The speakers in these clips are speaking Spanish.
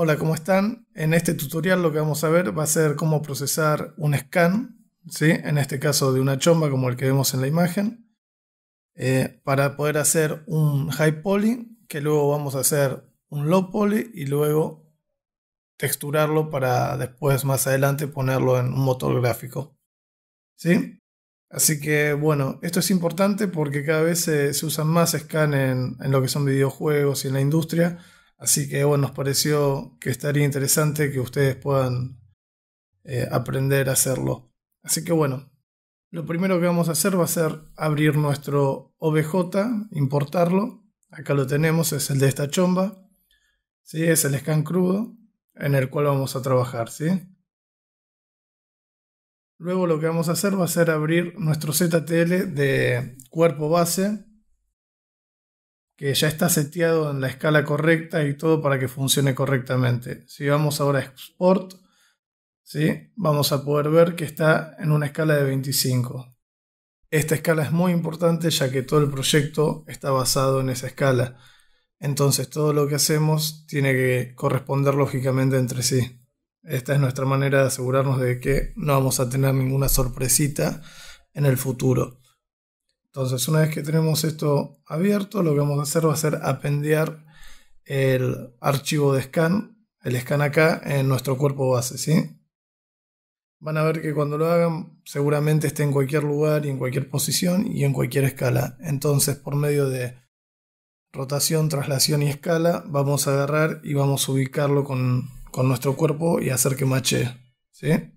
Hola, ¿cómo están? En este tutorial lo que vamos a ver va a ser cómo procesar un scan, ¿sí? en este caso de una chomba como el que vemos en la imagen, eh, para poder hacer un high poly, que luego vamos a hacer un low poly y luego texturarlo para después más adelante ponerlo en un motor gráfico. ¿sí? Así que bueno, esto es importante porque cada vez se, usan más scan en lo que son videojuegos y en la industria, Así que bueno, nos pareció que estaría interesante que ustedes puedan eh, aprender a hacerlo. Así que bueno, lo primero que vamos a hacer va a ser abrir nuestro OBJ, importarlo. Acá lo tenemos, es el de esta chomba. ¿sí? Es el scan crudo en el cual vamos a trabajar. ¿sí? Luego lo que vamos a hacer va a ser abrir nuestro ZTL de cuerpo base que ya está seteado en la escala correcta y todo para que funcione correctamente. Si vamos ahora a export, ¿sí? vamos a poder ver que está en una escala de 25. Esta escala es muy importante ya que todo el proyecto está basado en esa escala. Entonces todo lo que hacemos tiene que corresponder lógicamente entre sí. Esta es nuestra manera de asegurarnos de que no vamos a tener ninguna sorpresita en el futuro. Entonces, una vez que tenemos esto abierto, lo que vamos a hacer va a ser apendear el archivo de scan, el scan acá, en nuestro cuerpo base, ¿sí? Van a ver que cuando lo hagan, seguramente esté en cualquier lugar y en cualquier posición y en cualquier escala. Entonces, por medio de rotación, traslación y escala, vamos a agarrar y vamos a ubicarlo con, con nuestro cuerpo y hacer que mache, ¿sí?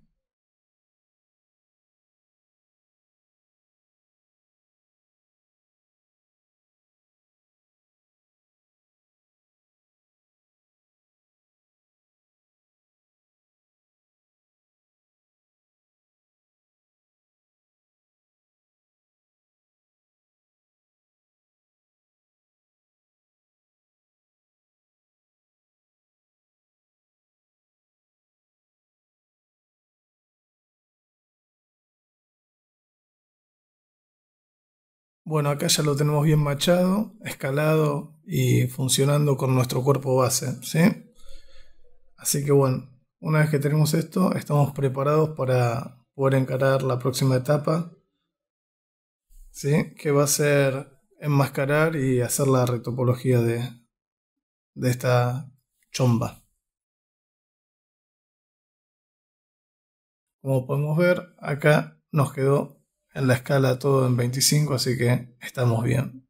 Bueno, acá ya lo tenemos bien machado, escalado y funcionando con nuestro cuerpo base, ¿sí? Así que bueno, una vez que tenemos esto, estamos preparados para poder encarar la próxima etapa, ¿sí? Que va a ser enmascarar y hacer la retopología de, de esta chomba. Como podemos ver, acá nos quedó en la escala todo en 25, así que estamos bien.